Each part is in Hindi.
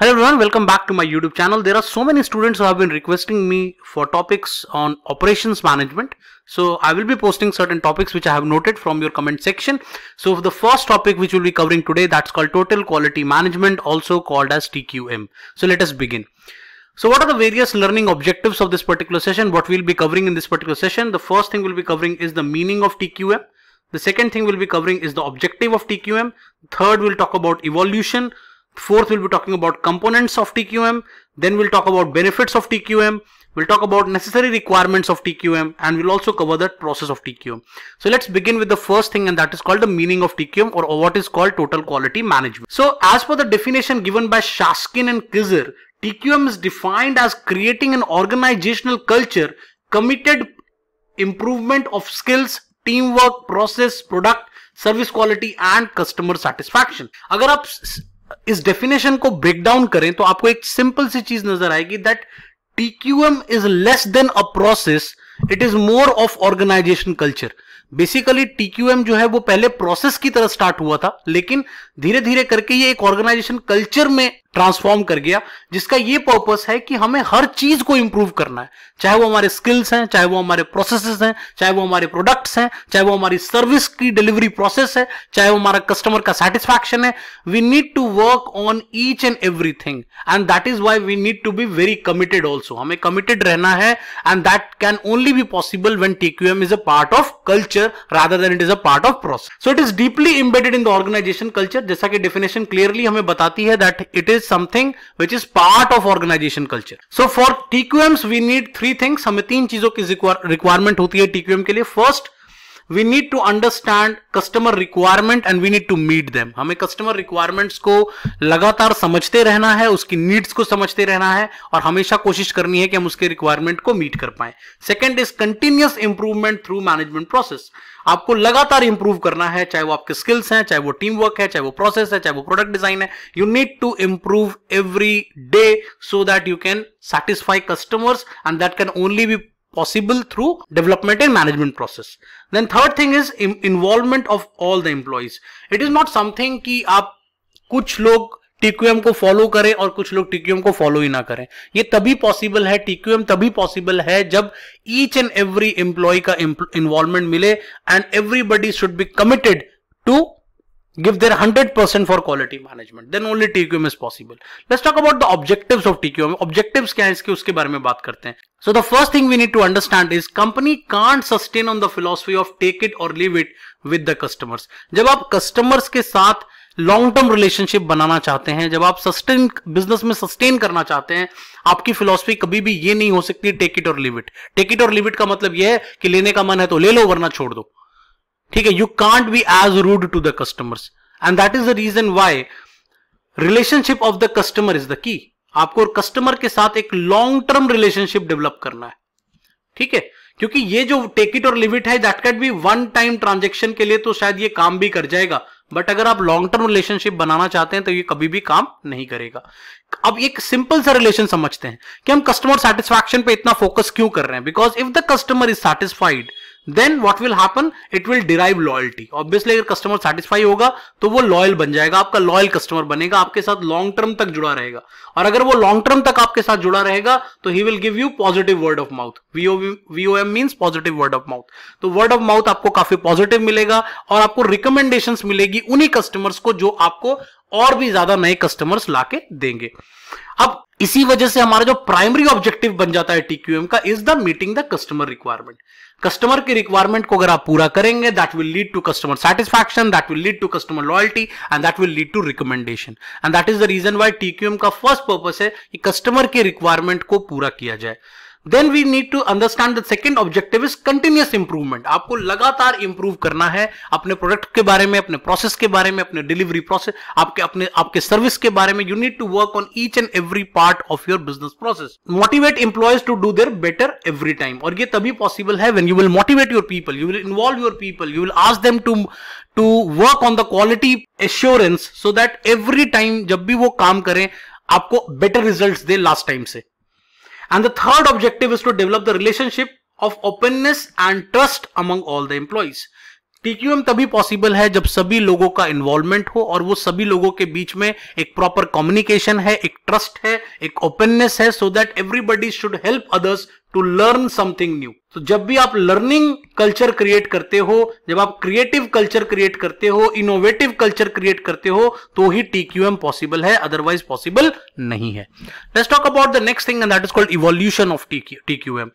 Hello everyone, welcome back to my YouTube channel. There are so many students who have been requesting me for topics on operations management. So I will be posting certain topics which I have noted from your comment section. So the first topic which we'll be covering today that's called total quality management also called as TQM. So let us begin. So what are the various learning objectives of this particular session? What we'll be covering in this particular session? The first thing we'll be covering is the meaning of TQM. The second thing we'll be covering is the objective of TQM. Third, we'll talk about evolution. Fourth, we'll be talking about components of TQM. Then we'll talk about benefits of TQM. We'll talk about necessary requirements of TQM and we'll also cover the process of TQM. So let's begin with the first thing and that is called the meaning of TQM or what is called total quality management. So as per the definition given by Shaskin and Kizer, TQM is defined as creating an organizational culture committed improvement of skills, teamwork, process, product, service quality and customer satisfaction. अगर इस डेफिनेशन को ब्रेक डाउन करें तो आपको एक सिंपल सी चीज नजर आएगी that TQM is less than a process it is more of organisation culture basically TQM जो है वो पहले प्रोसेस की तरह स्टार्ट हुआ था लेकिन धीरे धीरे करके ये एक ऑर्गेनाइजेशन कल्चर में ट्रांसफॉर्म कर गया जिसका ये पर्पस है कि हमें हर चीज को इंप्रूव करना है चाहे वो हमारे स्किल्स हैं चाहे वो हमारे प्रोसेसेस हैं चाहे वो हमारे प्रोडक्ट्स हैं चाहे वो हमारी सर्विस की डिलीवरी प्रोसेस है चाहे वो हमारा कस्टमर का सेटिस्फैक्शन है we need to work on each and thing and that is why we need to be very committed also हमें कमिटेड रहना है and that can only be possible when TQM is a part of culture rather than it is a part of process so it is deeply embedded in the organisation culture जैसा कि डेफिनेशन क्लियरली हमें बताती है दैट इट इज is something which is part of organization culture. So for TQMs we need three things. हमें तीन चीजों की requirement होती है TQM के लिए. First we need to understand customer requirement and we need to meet them हमें customer requirements को लगातार समझते रहना है उसकी needs को समझते रहना है और हमेशा कोशिश करनी है कि हम उसके requirement को meet कर पाए Second is continuous improvement through management process. आपको लगातार इंप्रूव करना है चाहे वो आपके स्किल्स हैं चाहे वो टीम वर्क है चाहे वो प्रोसेस है चाहे वो प्रोडक्ट डिजाइन है you need to improve every day so that you can satisfy customers and that can only be possible through development and management process then third thing is involvement of all the employees it is not something की आप कुछ लोग टीक्यूएम को फॉलो करें और कुछ लोग टीक्यूएम को फॉलो ही ना करें ये तभी पॉसिबल है टीक्यूएम तभी पॉसिबल है जब ईच एंड एवरी एम्प्लॉय का इन्वॉल्वमेंट मिले and everybody should be committed to give their hundred percent for quality management then only TQM is possible let's talk about the objective of TQM objective क्या है इसके उसके बारे में बात करते हैं so the first thing we need to understand is company can't sustain on the philosophy of take it और leave it with the customers जब आप कस्टमर्स के साथ लॉन्ग टर्म रिलेशनशिप बनाना चाहते हैं जब आप सस्टेन बिजनेस में सस्टेन करना चाहते हैं आपकी फिलोसफी कभी भी ये नहीं हो सकती टेक इट और लिव इट टेक इट और लिव इट का मतलब यह है कि लेने का मन है तो ले लो वरना छोड़ दो ठीक है you can't be as rude to the customers and that is the reason why relationship of the customer is the key आपको कस्टमर के साथ एक लॉन्ग टर्म रिलेशनशिप डेवलप करना है ठीक है क्योंकि ये जो टेक इट और लिव इट है that can't be one time transaction के लिए तो शायद ये काम भी कर जाएगा बट अगर आप लॉन्ग टर्म रिलेशनशिप बनाना चाहते हैं तो ये कभी भी काम नहीं करेगा अब एक सिंपल सा रिलेशन समझते हैं कि हम कस्टमर सेटिस्फैक्शन पे इतना फोकस क्यों कर रहे हैं because if the customer is satisfied then what will happen it will derive loyalty obviously अगर कस्टमर सेटिस्फाई होगा तो वो लॉयल बन जाएगा आपका लॉयल कस्टमर बनेगा आपके साथ लॉन्ग टर्म तक जुड़ा रहेगा और अगर वो लॉन्ग टर्म तक आपके साथ जुड़ा रहेगा तो ही will give you positive word of mouth वीओ M mean positive word of mouth तो वर्ड ऑफ माउथ आपको काफी पॉजिटिव मिलेगा और आपको रिकमेंडेशन मिलेगी उन्हीं कस्टमर्स को जो आपको और भी ज्यादा नए कस्टमर्स लाके देंगे अब इसी वजह से हमारा जो प्राइमरी ऑब्जेक्टिव बन जाता है टीक्यूएम का is the meeting the customer requirement customer के रिक्वायरमेंट को अगर आप पूरा करेंगे that will lead to customer satisfaction that will lead to customer loyalty and that will lead to recommendation and that is the reason why TQM का फर्स्ट पर्पस है कि कस्टमर के रिक्वायरमेंट को पूरा किया जाए then we need to understand the second objective is continuous improvement आपको लगातार इंप्रूव करना है अपने प्रोडक्ट के बारे में अपने प्रोसेस के बारे में अपने डिलीवरी प्रोसेस आपके अपने आपके सर्विस के बारे में you need to work on each and every part of your business process motivate employees to do their better every time और ये तभी पॉसिबल है when you will motivate your people you will involve your people you will ask them to to work on the quality assurance so that every time जब भी वो काम करें आपको बेटर रिजल्ट दे लास्ट टाइम से And the third objective is to develop the relationship of openness and trust among all the employees. TQM तभी पॉसिबल है जब सभी लोगों का इन्वॉल्वमेंट हो और वो सभी लोगों के बीच में एक प्रॉपर कम्युनिकेशन है एक ट्रस्ट है एक ओपननेस है so that everybody should help others to learn something new तो जब भी आप लर्निंग कल्चर क्रिएट करते हो जब आप क्रिएटिव कल्चर क्रिएट करते हो इनोवेटिव कल्चर क्रिएट करते हो तो ही टीक्यूएम पॉसिबल है अदरवाइज पॉसिबल नहीं है let's talk about the next thing and that is called evolution of TQM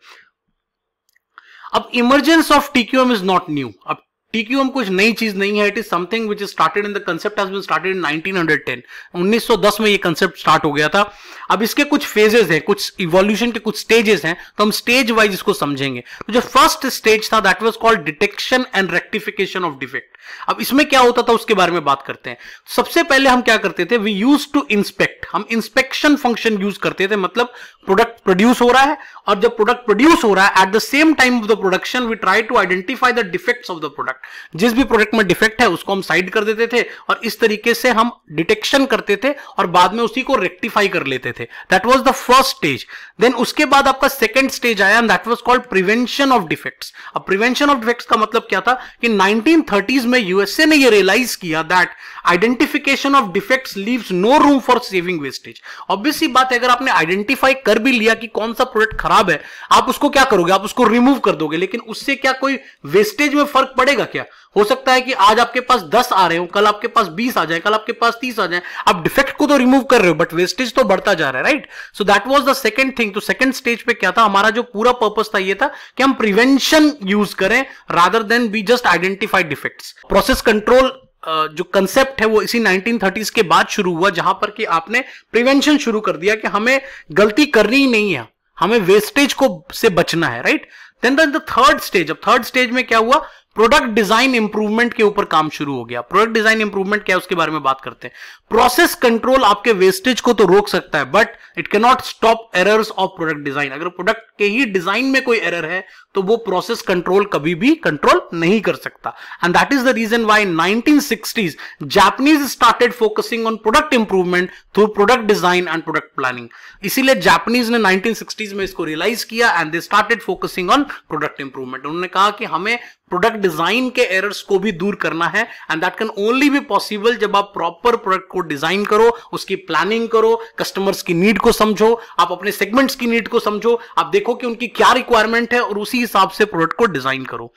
अब emergence of TQM is not new अब टीक्यूएम कुछ नई चीज नहीं है it is something which is started in the concept has been started in 1910 1910 में ये कंसेप्ट स्टार्ट हो गया था अब इसके कुछ फेजेस हैं कुछ इवोल्यूशन के कुछ स्टेजेस हैं तो हम स्टेज वाइज इसको समझेंगे तो जो फर्स्ट स्टेज था that was called detection and rectification of defect अब इसमें क्या होता था उसके बारे में बात करते हैं सबसे पहले हम क्या करते थे वी यूज टू इंस्पेक्ट हम इंस्पेक्शन फंक्शन यूज करते थे मतलब प्रोडक्ट प्रोड्यूस हो रहा है और जब प्रोडक्ट प्रोड्यूस हो रहा है at the same time of the production we try to identify the defects of the product जिस भी प्रोडक्ट में डिफेक्ट है उसको हम साइड कर देते थे और इस तरीके से हम डिटेक्शन करते थे और बाद में उसी को रेक्टिफाई कर लेते थे that was the first stage then उसके बाद आपका सेकेंड स्टेज आया that was called prevention of defects अब प्रिवेंशन ऑफ डिफेक्ट्स का मतलब क्या था कि नाइनटीन में यूएसए ने यह रियलाइज किया that identification of defect leave no room for saving wastage obviously बात है अगर आपने आइडेंटिफाई कर भी लिया दिया कि कौन सा प्रोडक्ट खराब है आप उसको क्या करोगे आप उसको रिमूव कर दोगे लेकिन उससे क्या कोई वेस्टेज में फर्क पड़ेगा क्या हो सकता है कि आज आपके पास दस आ रहे हो कल आपके पास बीस आ जाए कल आपके पास तीस आ जाए आप डिफेक्ट को तो रिमूव कर रहे हो बट वेस्टेज तो बढ़ता जा रहा है right so that was the second thing तो सेकंड स्टेज पे क्या था हमारा जो पूरा पर्पज था ये था कि हम प्रिवेंशन यूज करें rather than be just identified defect process control जो कंसेप्ट है वो इसी 1930s के बाद शुरू हुआ जहां पर कि आपने प्रिवेंशन शुरू कर दिया कि हमें गलती करनी ही नहीं है हमें वेस्टेज को से बचना है right then the third stage अब थर्ड स्टेज में क्या हुआ प्रोडक्ट डिजाइन इंप्रूवमेंट के ऊपर काम शुरू हो गया प्रोडक्ट डिजाइन इंप्रूवमेंट क्या है उसके बारे में बात करते हैं प्रोसेस कंट्रोल आपके वेस्टेज को तो रोक सकता है but it can not stop errors of product design अगर प्रोडक्ट के ही डिजाइन में कोई एरर है तो वो प्रोसेस कंट्रोल कभी भी कंट्रोल नहीं कर सकता and that is the reason why nineteen sixties Japanese started focusing on product improvement through product design and product planning इसीलिए जैपनीज ने नाइनटीन में इसको रियलाइज किया and they started focusing on product improvement उन्होंने कहा कि हमें प्रोडक्ट डिजाइन के एरर्स को भी दूर करना है and that can only be possible जब आप प्रॉपर प्रोडक्ट को डिजाइन करो उसकी प्लानिंग करो कस्टमर्स की नीड को समझो आप अपने सेगमेंट्स की नीड को समझो आप देखो कि उनकी क्या रिक्वायरमेंट है और उसी हिसाब से प्रोडक्ट को डिजाइन करो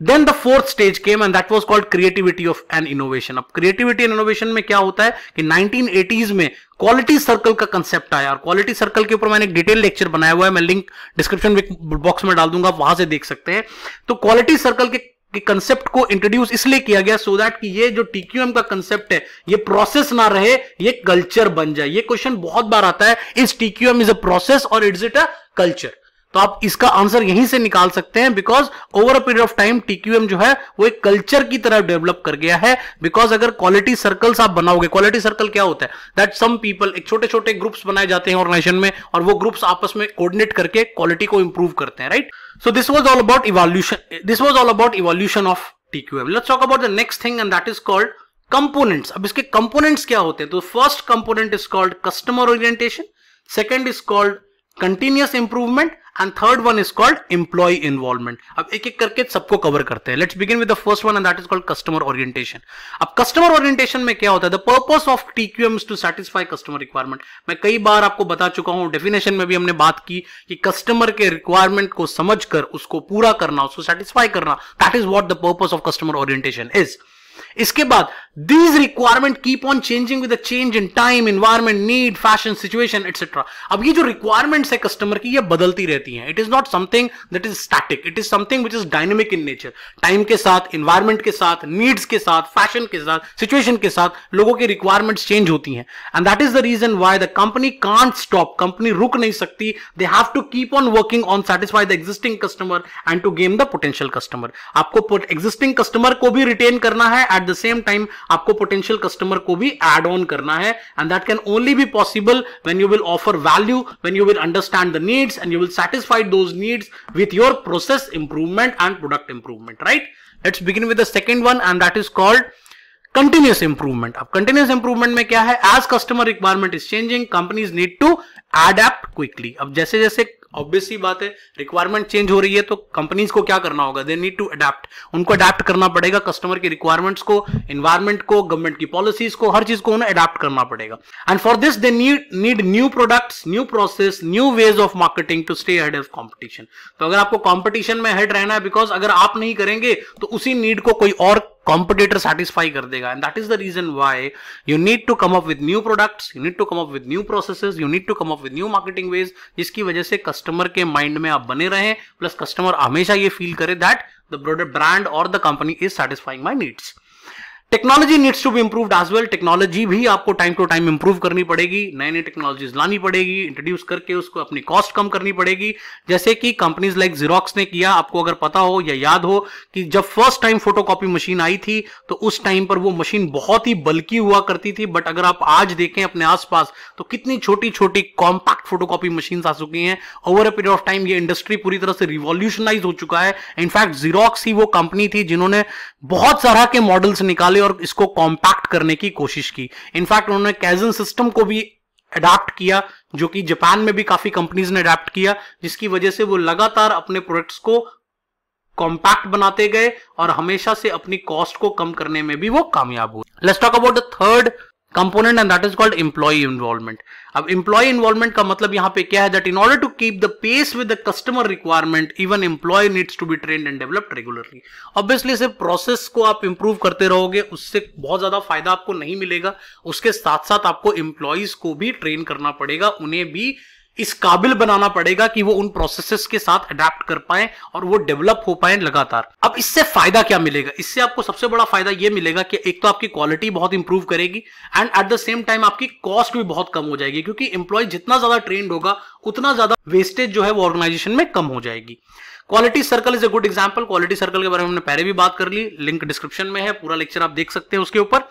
then the fourth stage came and that was called creativity of an innovation अब क्रिएटिविटी एंड इनोवेशन में क्या होता है कि 1980s में क्वालिटी सर्कल का कंसेप्ट आया और क्वालिटी सर्कल के ऊपर मैंने एक डिटेल लेक्चर बनाया हुआ है मैं लिंक डिस्क्रिप्शन बॉक्स में डाल दूंगा वहां से देख सकते हैं तो क्वालिटी सर्कल के कि कंसेप्ट को इंट्रोड्यूस इसलिए किया गया सो so दैट कि ये जो टीक्यूएम का कंसेप्ट है ये प्रोसेस ना रहे ये कल्चर बन जाए ये क्वेश्चन बहुत बार आता है इस टीक्यूएम इज अ प्रोसेस और इट्स इट अ कल्चर तो आप इसका आंसर यहीं से निकाल सकते हैं because over a period of time TQM जो है वो एक कल्चर की तरह डेवलप कर गया है बिकॉज अगर क्वालिटी सर्कल्स आप बनाओगे क्वालिटी सर्कल क्या होता है दैट सम पीपल एक छोटे छोटे ग्रुप्स बनाए जाते हैं ऑर्गेनाइजेशन में और वो ग्रुप्स आपस में कोऑर्डिनेट करके क्वालिटी को इंप्रूव करते हैं right so this was all about evolution this was all about evolution of TQM let's talk about the next thing and that is called components अब इसके कंपोनेंट्स क्या होते हैं तो first component is called customer orientation second is called continuous improvement and third one is called employee involvement अब एक एक करके सबको कवर करते हैं let's begin with the first one and that is called customer orientation अब कस्टमर ओरिएंटेशन में क्या होता है the purpose of TQM is to satisfy customer requirement मैं कई बार आपको बता चुका हूं डेफिनेशन में भी हमने बात की कि कस्टमर के रिक्वायरमेंट को समझकर उसको पूरा करना उसको सेटिस्फाई करना that is what the purpose of customer orientation is इसके बाद these requirement keep on changing with change in time environment need fashion situation etcetera अब ये जो रिक्वायरमेंट्स है कस्टमर की ये बदलती रहती हैं it is not something that is static it is something which is dynamic in nature time के साथ इन्वायरमेंट के साथ नीड्स के साथ फैशन के साथ सिचुएशन के साथ लोगों की रिक्वायरमेंट्स चेंज होती हैं and that is the reason why the company can't stop company रुक नहीं सकती they have to keep on working on satisfy the existing customer and to gain the potential customer आपको एग्जिस्टिंग कस्टमर को भी रिटेन करना है एट द सेम टाइम आपको पोटेंशियल कस्टमर को भी एड ऑन करना है and that can only be possible when you will offer value when you will understand the needs and you will satisfy those needs with your process improvement and product improvement right let's begin with the second one and that is called continuous improvement अब कंटिन्यूस इंप्रूवमेंट में क्या है as customer requirement is changing companies need to adapt quickly अब जैसे जैसे ऑब्वियस बात है रिक्वायरमेंट चेंज हो रही है तो कंपनीज को क्या करना होगा दे नीड टू अडेप्ट उनको अडेप्ट करना पड़ेगा कस्टमर की रिक्वायरमेंट्स को इन्वायरमेंट को गवर्नमेंट की पॉलिसीज को हर चीज को उन्हें अडेप्ट करना पड़ेगा and for this they need need new products new process new ways of marketing to stay ahead of competition तो अगर आपको कॉम्पिटिशन में हेड रहना है बिकॉज अगर आप नहीं करेंगे तो उसी नीड को कोई और कॉम्पिटेटर सेटिस्फाई कर देगा and that is the reason why you need to come up with new products you need to come up with new process you need to come up with new marketing ways जिसकी वजह से कस्टमर के माइंड में आप बने रहें प्लस कस्टमर हमेशा ये फील करे दैट द ब्रांड और the company is satisfying my needs technology needs to be improve as well technology भी आपको टाइम टू टाइम इंप्रूव करनी पड़ेगी नए नए टेक्नोलॉजीज लानी पड़ेगी इंट्रोड्यूस करके उसको अपनी कॉस्ट कम करनी पड़ेगी जैसे कि कंपनीज लाइक जीरोक्स ने किया आपको अगर पता हो या याद हो कि जब फर्स्ट टाइम फोटोकॉपी मशीन आई थी तो उस टाइम पर वो मशीन बहुत ही बल्कि हुआ करती थी बट अगर आप आज देखें अपने आसपास तो कितनी छोटी छोटी कॉम्पैक्ट फोटोकॉपी मशीन आ चुकी हैं over a period of time ये इंडस्ट्री पूरी तरह से रिवोल्यूशनाइज हो चुका है इनफैक्ट जीरोक्स ही वो कंपनी थी जिन्होंने बहुत तरह के मॉडल्स निकाले और इसको कॉम्पैक्ट करने की कोशिश की इनफैक्ट उन्होंने कैजन सिस्टम को भी अडाप्ट किया जो कि जापान में भी काफी कंपनीज ने अडाप्ट किया जिसकी वजह से वो लगातार अपने प्रोडक्ट्स को कॉम्पैक्ट बनाते गए और हमेशा से अपनी कॉस्ट को कम करने में भी वो कामयाब हुए let's talk about the third component and that is called employee involvement अब एम्प्लॉय इन्वॉल्वमेंट का मतलब यहाँ पे क्या है that in order to keep the pace with the customer requirement even employee needs to be train and developed regularly obviously सिर्फ प्रोसेस को आप इंप्रूव करते रहोगे उससे बहुत ज्यादा फायदा आपको नहीं मिलेगा उसके साथ साथ आपको एम्प्लॉयज को भी ट्रेन करना पड़ेगा उन्हें भी इस काबिल बनाना पड़ेगा कि वो उन प्रोसेसेस के साथ अडेप्ट कर पाए और वो डेवलप हो पाए लगातार अब इससे फायदा क्या मिलेगा इससे आपको सबसे बड़ा फायदा ये मिलेगा कि एक तो आपकी क्वालिटी बहुत इंप्रूव करेगी and at the same time आपकी कॉस्ट भी बहुत कम हो जाएगी क्योंकि एम्प्लॉय जितना ज्यादा ट्रेंड होगा उतना ज्यादा वेस्टेज जो है वो ऑर्गेनाइजेशन में कम हो जाएगी quality circle is a good example quality circle के बारे में हमने पहले भी बात कर ली लिंक डिस्क्रिप्शन में है पूरा लेक्चर आप देख सकते हैं उसके ऊपर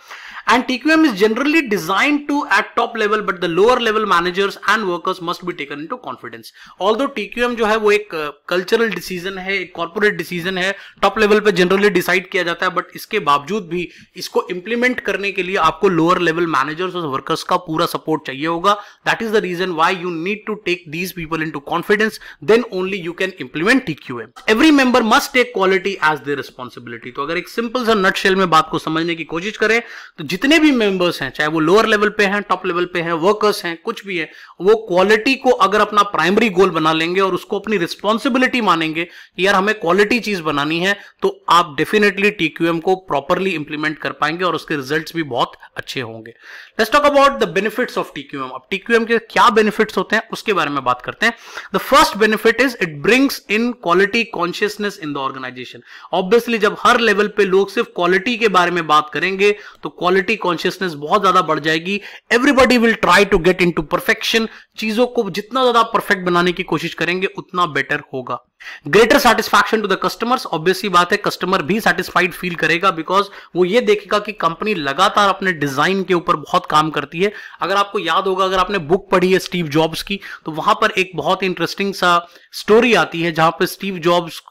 And TQM is generally designed to at top level but the lower level managers and workers must be taken into confidence. Although TQM जो है वो एक कल्चरल uh, डिसीजन है एक कॉर्पोरेट डिसीजन है टॉप लेवल पे जनरली डिसाइड किया जाता है बट इसके बावजूद भी इसको इंप्लीमेंट करने के लिए आपको लोअर लेवल मैनेजर्स और वर्कर्स का पूरा सपोर्ट चाहिए होगा that is the reason why you need to take these people in confidence then only you can implement TQM. Every member must take quality as their responsibility तो अगर एक सिंपल सा नट में बात को समझने की कोशिश करें तो जितने भी मेंबर्स हैं चाहे वो लोअर लेवल पे हैं टॉप लेवल पे हैं वर्कर्स हैं कुछ भी है वो क्वालिटी को अगर अपना प्राइमरी गोल बना लेंगे और उसको अपनी रिस्पॉन्सिबिलिटी मानेंगे कि यार हमें क्वालिटी चीज बनानी है तो आप डेफिनेटली टीक्यूएम को प्रॉपरली इंप्लीमेंट कर पाएंगे और उसके रिजल्ट भी बहुत अच्छे होंगे let's talk about the benefits of TQM अब टीक्यूएम के क्या बेनिफिट्स होते हैं उसके बारे में बात करते हैं the first benefit is it brings in quality consciousness in the organisation obviously जब हर लेवल पे लोग सिर्फ क्वालिटी के बारे में बात करेंगे तो क्वालिटी क्वालिटी कॉन्शियसनेस बहुत ज्यादा बढ़ जाएगी everybody will try to get in perfection चीजों को जितना ज्यादा परफेक्ट बनाने की कोशिश करेंगे उतना बेटर होगा greater satisfaction to the customers obviously बात है कस्टमर भी सेटिस्फाइड फील करेगा बिकॉज वो ये देखेगा कि कंपनी लगातार अपने डिजाइन के ऊपर बहुत काम करती है अगर आपको याद होगा अगर आपने बुक पढ़ी है स्टीव जॉब्स की तो वहां पर एक बहुत इंटरेस्टिंग सा स्टोरी आती है जहां पर स्टीव जॉब्स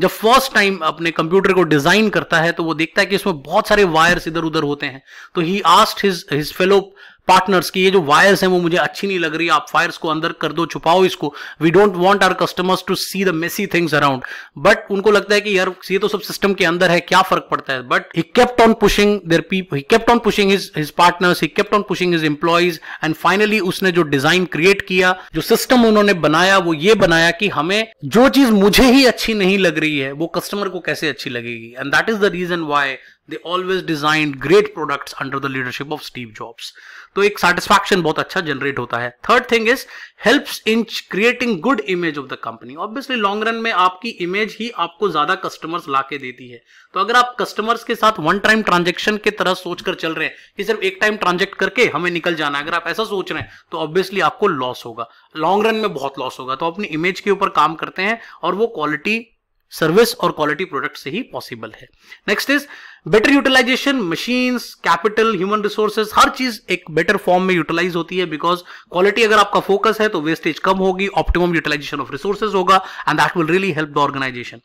जब फर्स्ट टाइम अपने कंप्यूटर को डिजाइन करता है तो वो देखता है कि इसमें बहुत सारे वायर्स इधर उधर होते हैं तो ही आस्ट हिज हिज फेलो पार्टनर्स की ये जो वायर्स हैं वो मुझे अच्छी नहीं लग रही आप फायर्स को अंदर कर दो छुपाओ इसको we don't want our customers to see the messy things around but उनको लगता है कि यार ये तो सब सिस्टम के अंदर है क्या फर्क पड़ता है but he kept on pushing their people he kept on pushing his his partners he kept on pushing his employees and finally उसने जो डिजाइन क्रिएट किया जो सिस्टम उन्होंने बनाया वो ये बनाया कि हमें जो चीज मुझे ही अच्छी नहीं लग रही है वो कस्टमर को कैसे अच्छी लगेगी and that is the reason why they always design great products under the leadership of Steve Jobs तो एक सेटिस्फैक्शन बहुत अच्छा जनरेट होता है third thing is help in creating good image of the company obviously long run में आपकी इमेज ही आपको ज्यादा कस्टमर्स ला के देती है तो अगर आप कस्टमर्स के साथ वन टाइम ट्रांजेक्शन के तरह सोचकर चल रहे हैं कि सिर्फ एक टाइम ट्रांजेक्ट करके हमें निकल जाना है अगर आप ऐसा सोच रहे हैं तो ऑब्वियसली आपको लॉस होगा लॉन्ग रन में बहुत लॉस होगा तो अपनी इमेज के ऊपर काम करते हैं और वो क्वालिटी सर्विस और क्वालिटी प्रोडक्ट से ही पॉसिबल है next is better utilisation machine capital human resources हर चीज एक बेटर फॉर्म में यूटिलाइज होती है बिकॉज क्वालिटी अगर आपका फोकस है तो वेस्टेज कम होगी ऑप्टिमम यूटिलाइजेशन ऑफ रिसोर्सेज होगा and that will really help the organisation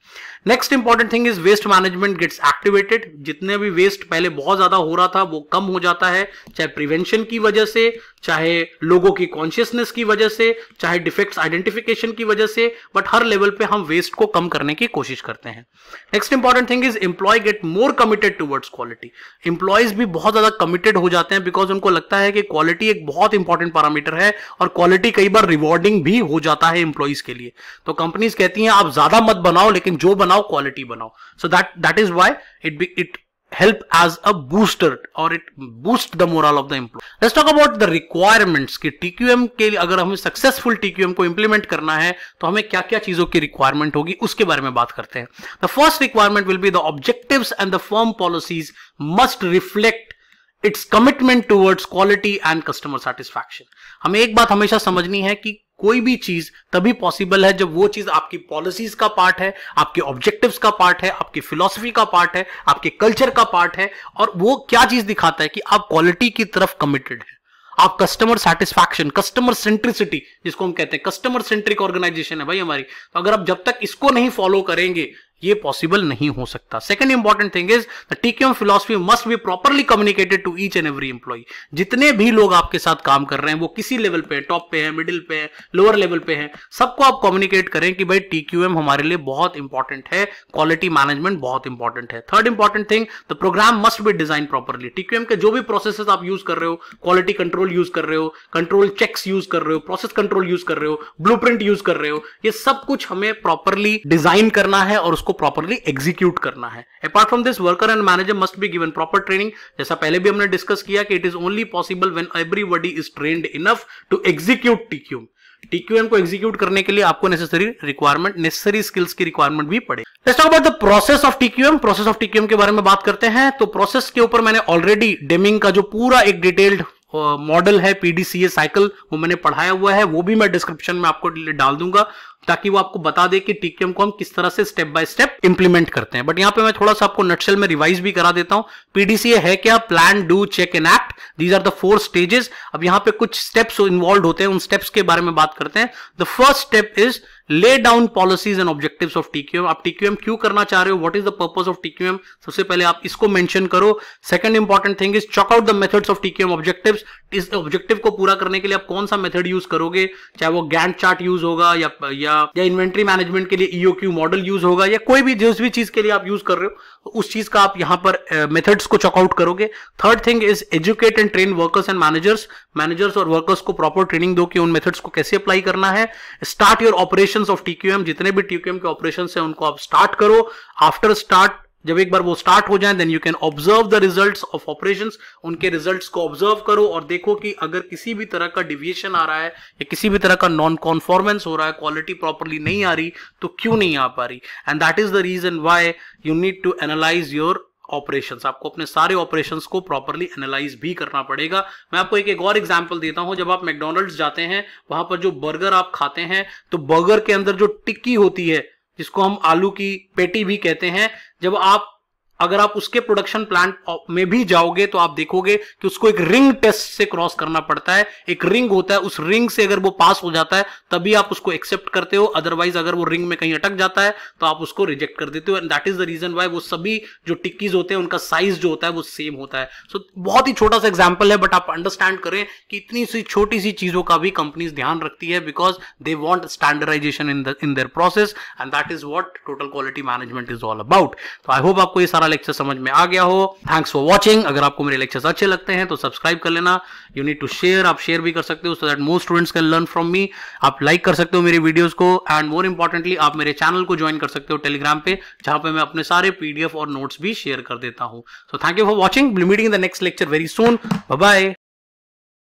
next important thing is waste management gets activated जितने भी वेस्ट पहले बहुत ज्यादा हो रहा था वो कम हो जाता है चाहे प्रिवेंशन की वजह से चाहे लोगों की कॉन्शियसनेस की वजह से चाहे डिफेक्ट्स आइडेंटिफिकेशन की वजह से बट हर लेवल पे हम वेस्ट को कम करने की कोशिश करते हैं next important thing is employee get more committed committed towards quality employees भी बहुत ज्यादा कमिटेड हो जाते हैं बिकॉज उनको लगता है कि क्वालिटी एक बहुत इंपॉर्टेंट पैरामीटर है और क्वालिटी कई बार रिवॉर्डिंग भी हो जाता है इंप्लॉयज के लिए तो कंपनीज कहती हैं आप ज्यादा मत बनाओ लेकिन जो बनाओ क्वालिटी बनाओ so that that is why it it help as a booster or it boost the morale of the employee. Let's talk about the requirements ki TQM ke liye agar हमें successful TQM ko implement karna hai to hame kya kya cheezon ki requirement hogi uske bare mein baat karte hain The first requirement will be the objectives and the firm policies must reflect its commitment towards quality and customer satisfaction. हमें एक बात हमेशा समझनी है कि कोई भी चीज तभी पॉसिबल है जब वो चीज आपकी पॉलिसीज का पार्ट है आपके ऑब्जेक्टिव्स का पार्ट है आपकी फिलोसफी का पार्ट है आपके कल्चर का पार्ट है और वो क्या चीज दिखाता है कि आप क्वालिटी की तरफ कमिटेड है आप कस्टमर सेटिस्फैक्शन कस्टमर सेंट्रिसिटी जिसको हम कहते हैं कस्टमर सेंट्रिक ऑर्गेनाइजेशन है भाई हमारी तो अगर आप जब तक इसको नहीं फॉलो करेंगे ये पॉसिबल नहीं हो सकता second important thing is the TQM philosophy must be properly communicated to each and every employee जितने भी लोग आपके साथ काम कर रहे हैं वो किसी लेवल पे टॉप पे है मिडिल पे है लोअर लेवल पे है सबको आप कम्युनिकेट करें कि भाई टीक्यूएम हमारे लिए बहुत इंपॉर्टेंट है क्वालिटी मैनेजमेंट बहुत इंपॉर्टेंट है third important thing the program must be design properly TQM के जो भी प्रोसेस आप यूज कर रहे हो क्वालिटी कंट्रोल यूज कर रहे हो कंट्रोल चेक्स यूज कर रहे हो प्रोसेस कंट्रोल यूज कर रहे हो ब्लू यूज कर रहे हो ये सब कुछ हमें प्रॉपरली डिजाइन करना है और उसको उसको प्रॉपरली एग्जीक्यूट करना है apart from this worker and manager must be given proper training जैसा पहले भी हमने डिस्कस किया कि it is only possible when everybody is train enough to execute TQM TQM को एग्जीक्यूट करने के लिए आपको नेसेसरी रिक्वायरमेंट नेसेसरी स्किल्स की रिक्वायरमेंट भी पड़े let's talk about the process of TQM process of TQM के बारे में बात करते हैं तो प्रोसेस के ऊपर मैंने ऑलरेडी डेमिंग का जो पूरा एक डिटेल्ड मॉडल है पीडीसीए साइकिल वो मैंने पढ़ाया हुआ है वो भी मैं डिस्क्रिप्शन में आपको डाल दूंगा ताकि वो आपको बता दे कि टीकेएम को हम किस तरह से स्टेप बाय स्टेप इंप्लीमेंट करते हैं बट यहां पे मैं थोड़ा सा आपको नटसेल में रिवाइज भी करा देता हूं पीडीसीए है क्या plan do check and act these are the four stages अब यहाँ पे कुछ स्टेप्स इन्वॉल्व होते हैं उन स्टेप्स के बारे में बात करते हैं the first step is lay down policies and objectives of TQM आप टीक्यूएम क्यों करना चाह रहे हो what is the purpose of TQM सबसे पहले आप इसको मेंशन करो second important thing is chalk out the methods of TQM objectives इस ऑब्जेक्टिव को पूरा करने के लिए आप कौन सा मेथड यूज करोगे चाहे वो गैंड चार्ट यूज होगा या या, या इन्वेंट्री मैनेजमेंट के लिए क्यू मॉडल यूज होगा या कोई भी जिस भी चीज के लिए आप यूज कर रहे हो उस चीज का आप यहां पर मेथड्स uh, को चॉकआउट करोगे third thing is educate and train workers and managers managers और वर्कर्स को प्रॉपर ट्रेनिंग दो कि उन मेथड्स को कैसे अप्लाई करना है start your operation operation of TQM जितने भी टीक्यूएम के ऑपरेशन है उनको आप स्टार्ट करो आफ्टर स्टार्ट जब एक बार वो स्टार्ट हो जाए then you can observe the results of operations उनके रिजल्ट्स को ऑब्जर्व करो और देखो कि अगर किसी भी तरह का डिविएशन आ रहा है या किसी भी तरह का नॉन कॉन्फॉर्मेंस हो रहा है क्वालिटी प्रॉपरली नहीं आ रही तो क्यों नहीं आ पा रही and that is the reason why you need to analyse your operations आपको अपने सारे ऑपरेशंस को प्रॉपरली एनालाइज भी करना पड़ेगा मैं आपको एक एक और एग्जांपल देता हूं जब आप मैकडोनल्ड्स जाते हैं वहां पर जो बर्गर आप खाते हैं तो बर्गर के अंदर जो टिक्की होती है जिसको हम आलू की पेटी भी कहते हैं जब आप अगर आप उसके प्रोडक्शन प्लांट में भी जाओगे तो आप देखोगे कि उसको एक रिंग टेस्ट से क्रॉस करना पड़ता है एक रिंग होता है उस रिंग से अगर वो पास हो जाता है तभी आप उसको एक्सेप्ट करते हो अदरवाइज अगर वो रिंग में कहीं अटक जाता है तो आप उसको रिजेक्ट कर देते हो and that is the reason why वो सभी जो टिक्कीज होते हैं उनका साइज जो होता है वो सेम होता है सो so, बहुत ही छोटा सा एग्जाम्पल है बट आप अंडरस्टैंड करें कि इतनी सी छोटी सी चीजों का भी कंपनीज ध्यान रखती है because they want standardisation in in their process and that is what total quality management is all about तो आई होप आपको ये सारा लेक्चर समझ में आ गया हो थैंक्स फॉर वॉचिंग अगर आपको मेरे लेक्चर्स अच्छे लगते हैं तो सब्सक्राइब कर लेना यू नीड टू शेयर आप शेयर भी कर सकते हो so that more students can learn from me आप लाइक कर सकते हो मेरे वीडियोज को एंड मोर इंपॉर्टेंटली आप मेरे चैनल को ज्वाइन कर सकते हो टेलीग्राम पे जहां पे मैं अपने सारे पीडीएफ और नोट्स भी शेयर कर देता हूँ so thank you for watching meeting the next lecture very soon bye